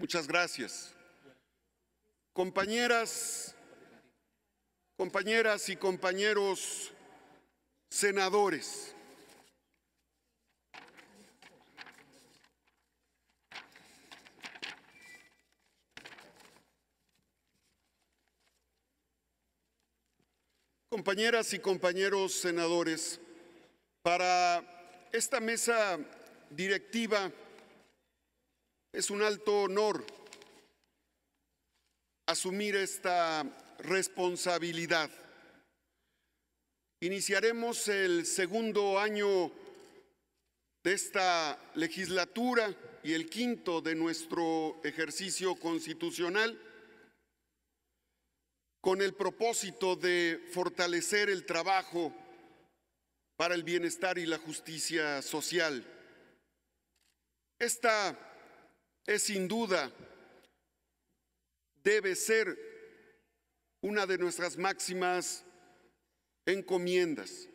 Muchas gracias. Compañeras, compañeras y compañeros senadores. Compañeras y compañeros senadores, para esta mesa directiva es un alto honor asumir esta responsabilidad. Iniciaremos el segundo año de esta legislatura y el quinto de nuestro ejercicio constitucional con el propósito de fortalecer el trabajo para el bienestar y la justicia social. Esta es sin duda, debe ser una de nuestras máximas encomiendas,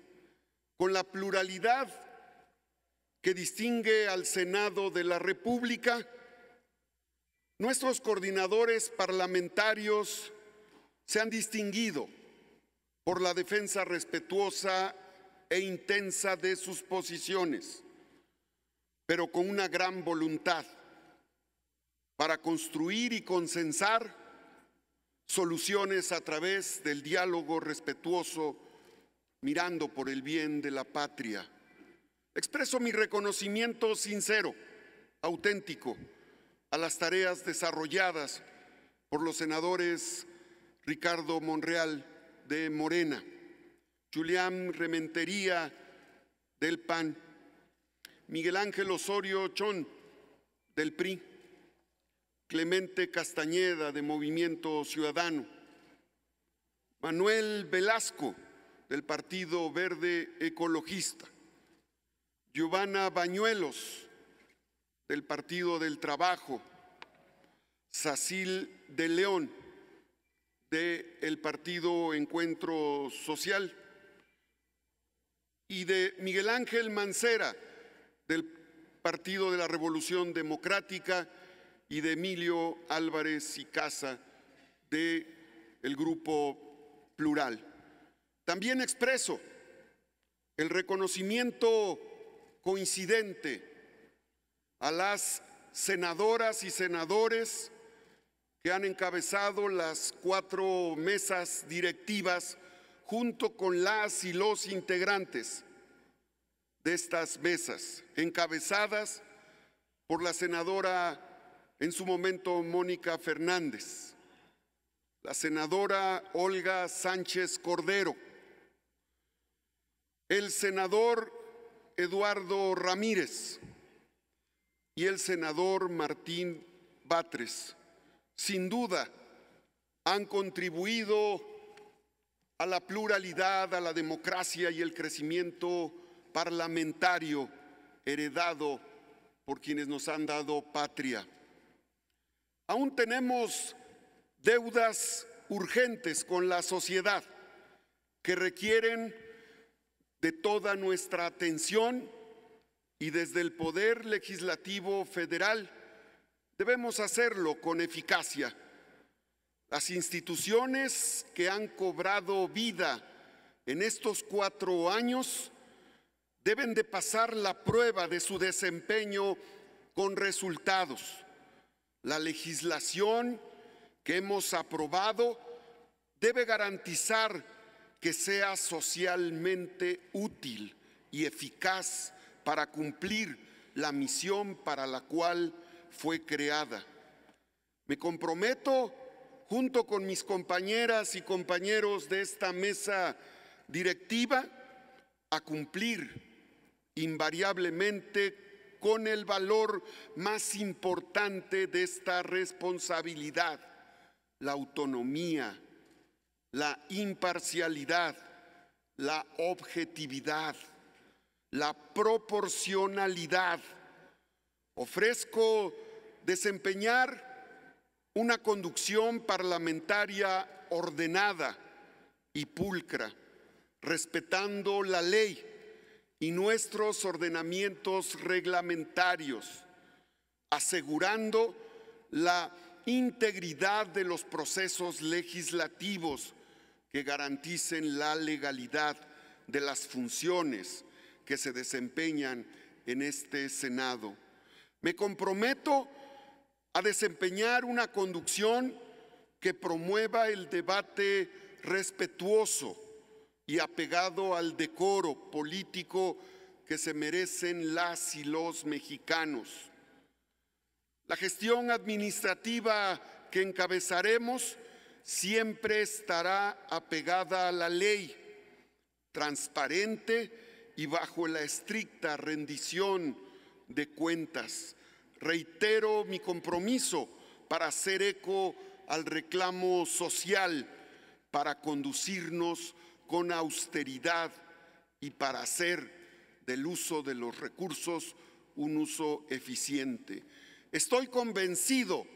con la pluralidad que distingue al Senado de la República, nuestros coordinadores parlamentarios se han distinguido por la defensa respetuosa e intensa de sus posiciones, pero con una gran voluntad para construir y consensar soluciones a través del diálogo respetuoso, mirando por el bien de la patria. Expreso mi reconocimiento sincero, auténtico, a las tareas desarrolladas por los senadores Ricardo Monreal de Morena, Julián Rementería del PAN, Miguel Ángel Osorio Chón del PRI, Clemente Castañeda de Movimiento Ciudadano, Manuel Velasco del Partido Verde Ecologista, Giovanna Bañuelos del Partido del Trabajo, Sacil de León del Partido Encuentro Social y de Miguel Ángel Mancera del Partido de la Revolución Democrática y de Emilio Álvarez y Casa del el Grupo Plural. También expreso el reconocimiento coincidente a las senadoras y senadores que han encabezado las cuatro mesas directivas junto con las y los integrantes de estas mesas, encabezadas por la senadora en su momento Mónica Fernández, la senadora Olga Sánchez Cordero, el senador Eduardo Ramírez y el senador Martín Batres, sin duda, han contribuido a la pluralidad, a la democracia y el crecimiento parlamentario heredado por quienes nos han dado patria. Aún tenemos deudas urgentes con la sociedad que requieren de toda nuestra atención y desde el Poder Legislativo Federal debemos hacerlo con eficacia. Las instituciones que han cobrado vida en estos cuatro años deben de pasar la prueba de su desempeño con resultados la legislación que hemos aprobado debe garantizar que sea socialmente útil y eficaz para cumplir la misión para la cual fue creada. Me comprometo, junto con mis compañeras y compañeros de esta mesa directiva, a cumplir invariablemente con el valor más importante de esta responsabilidad, la autonomía, la imparcialidad, la objetividad, la proporcionalidad. Ofrezco desempeñar una conducción parlamentaria ordenada y pulcra, respetando la ley y nuestros ordenamientos reglamentarios, asegurando la integridad de los procesos legislativos que garanticen la legalidad de las funciones que se desempeñan en este Senado. Me comprometo a desempeñar una conducción que promueva el debate respetuoso, y apegado al decoro político que se merecen las y los mexicanos. La gestión administrativa que encabezaremos siempre estará apegada a la ley, transparente y bajo la estricta rendición de cuentas. Reitero mi compromiso para hacer eco al reclamo social, para conducirnos con austeridad y para hacer del uso de los recursos un uso eficiente. Estoy convencido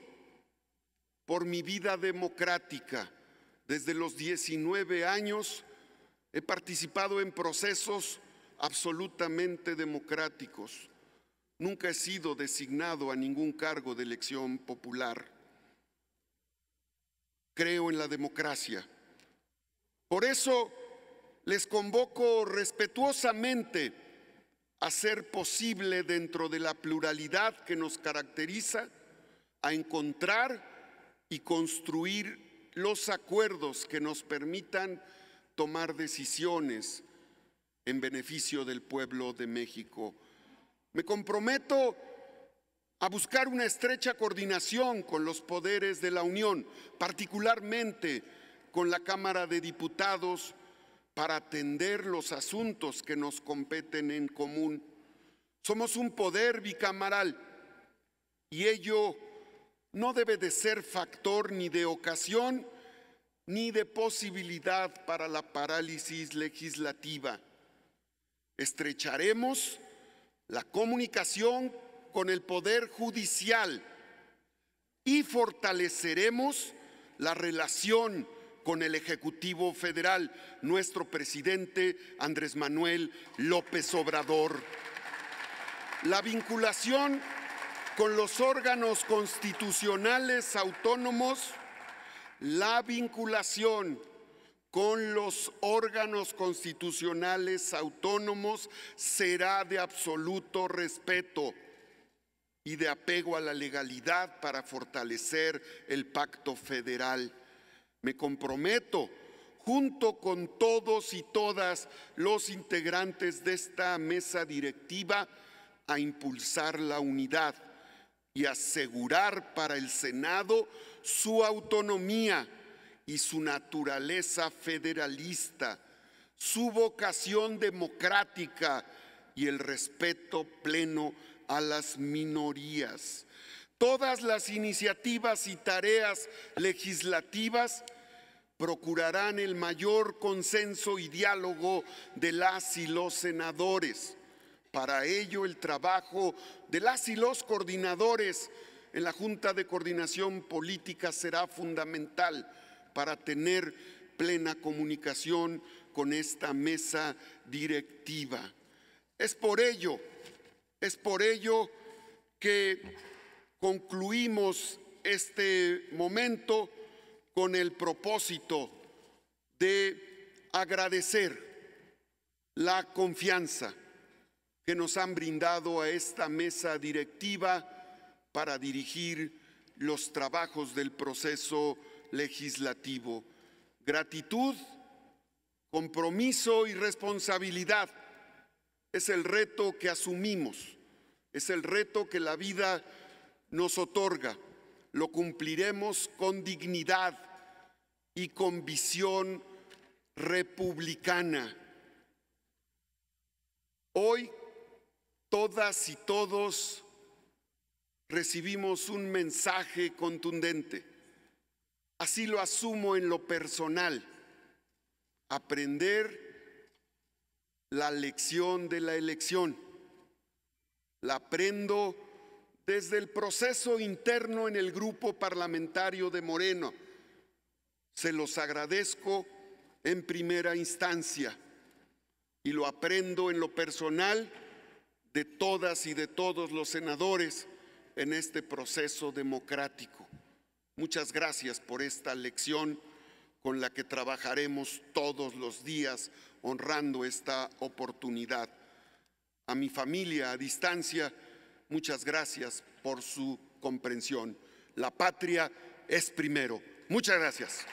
por mi vida democrática. Desde los 19 años he participado en procesos absolutamente democráticos. Nunca he sido designado a ningún cargo de elección popular. Creo en la democracia. Por eso les convoco respetuosamente a ser posible dentro de la pluralidad que nos caracteriza, a encontrar y construir los acuerdos que nos permitan tomar decisiones en beneficio del pueblo de México. Me comprometo a buscar una estrecha coordinación con los poderes de la Unión, particularmente con la Cámara de Diputados, para atender los asuntos que nos competen en común. Somos un poder bicamaral y ello no debe de ser factor ni de ocasión ni de posibilidad para la parálisis legislativa. Estrecharemos la comunicación con el Poder Judicial y fortaleceremos la relación con el Ejecutivo Federal, nuestro presidente Andrés Manuel López Obrador. La vinculación con los órganos constitucionales autónomos, la vinculación con los órganos constitucionales autónomos será de absoluto respeto y de apego a la legalidad para fortalecer el pacto federal. Me comprometo junto con todos y todas los integrantes de esta mesa directiva a impulsar la unidad y asegurar para el Senado su autonomía y su naturaleza federalista, su vocación democrática y el respeto pleno a las minorías. Todas las iniciativas y tareas legislativas procurarán el mayor consenso y diálogo de las y los senadores. Para ello, el trabajo de las y los coordinadores en la Junta de Coordinación Política será fundamental para tener plena comunicación con esta mesa directiva. Es por ello, es por ello que concluimos este momento con el propósito de agradecer la confianza que nos han brindado a esta mesa directiva para dirigir los trabajos del proceso legislativo. Gratitud, compromiso y responsabilidad es el reto que asumimos, es el reto que la vida nos otorga, lo cumpliremos con dignidad y con visión republicana. Hoy todas y todos recibimos un mensaje contundente. Así lo asumo en lo personal. Aprender la lección de la elección. La aprendo desde el proceso interno en el grupo parlamentario de Moreno. Se los agradezco en primera instancia y lo aprendo en lo personal de todas y de todos los senadores en este proceso democrático. Muchas gracias por esta lección con la que trabajaremos todos los días honrando esta oportunidad. A mi familia a distancia, Muchas gracias por su comprensión. La patria es primero. Muchas gracias.